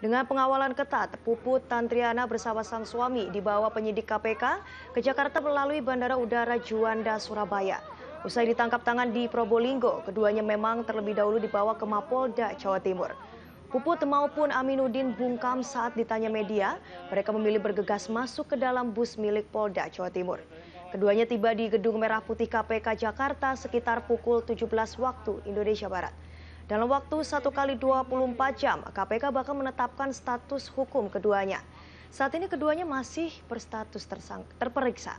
Dengan pengawalan ketat, Puput Tantriana bersama sang suami dibawa penyidik KPK ke Jakarta melalui Bandara Udara Juanda, Surabaya. Usai ditangkap tangan di Probolinggo, keduanya memang terlebih dahulu dibawa ke Mapolda, Jawa Timur. Puput maupun Aminuddin bungkam saat ditanya media, mereka memilih bergegas masuk ke dalam bus milik Polda, Jawa Timur. Keduanya tiba di Gedung Merah Putih KPK Jakarta sekitar pukul 17 waktu Indonesia Barat. Dalam waktu satu kali 24 jam, KPK bakal menetapkan status hukum keduanya. Saat ini keduanya masih berstatus terperiksa.